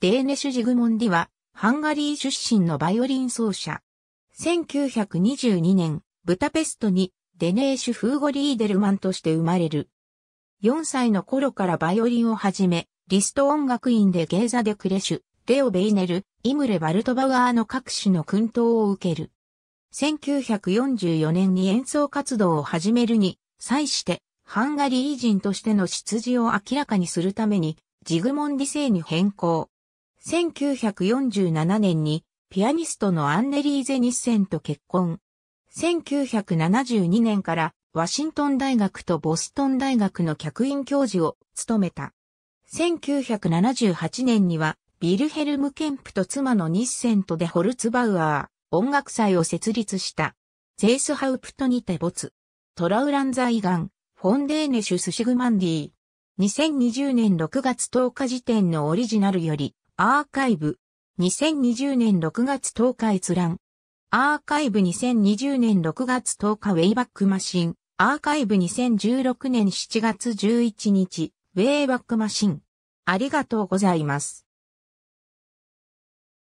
デーネシュ・ジグモンディは、ハンガリー出身のバイオリン奏者。1922年、ブタペストに、デネーシュ・フーゴ・リーデルマンとして生まれる。4歳の頃からバイオリンを始め、リスト音楽院でゲーザ・デ・クレシュ、レオ・ベイネル、イムレ・バルトバワーの各種の訓導を受ける。1944年に演奏活動を始めるに、際して、ハンガリー人としての出自を明らかにするために、ジグモンディ制に変更。1947年にピアニストのアンネリー・ゼニッセンと結婚。1972年からワシントン大学とボストン大学の客員教授を務めた。1978年にはビルヘルム・ケンプと妻のニッセンとでホルツバウアー音楽祭を設立した。ゼースハウプトにて没。トラウラン財ン・フォンデーネシュスシグマンディ。2020年6月10日時点のオリジナルより、アーカイブ。2020年6月10日閲覧。アーカイブ2020年6月10日ウェイバックマシン。アーカイブ2016年7月11日。ウェイバックマシン。ありがとうございます。